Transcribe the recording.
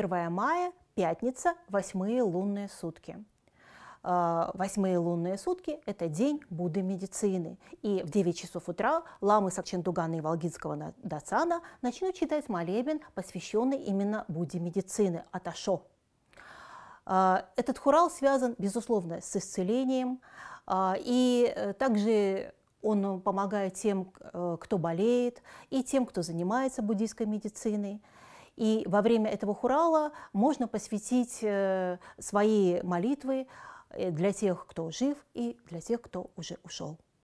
1 мая, пятница, восьмые лунные сутки. Э, восьмые лунные сутки – это день Будды медицины. И в 9 часов утра ламы Сакчендугана и Валгинского Дацана начнут читать молебен, посвященный именно Будде медицины – Аташо. Э, этот хурал связан, безусловно, с исцелением, э, и также он помогает тем, кто болеет, и тем, кто занимается буддийской медициной. И во время этого хурала можно посвятить э, свои молитвы э, для тех, кто жив и для тех, кто уже ушел.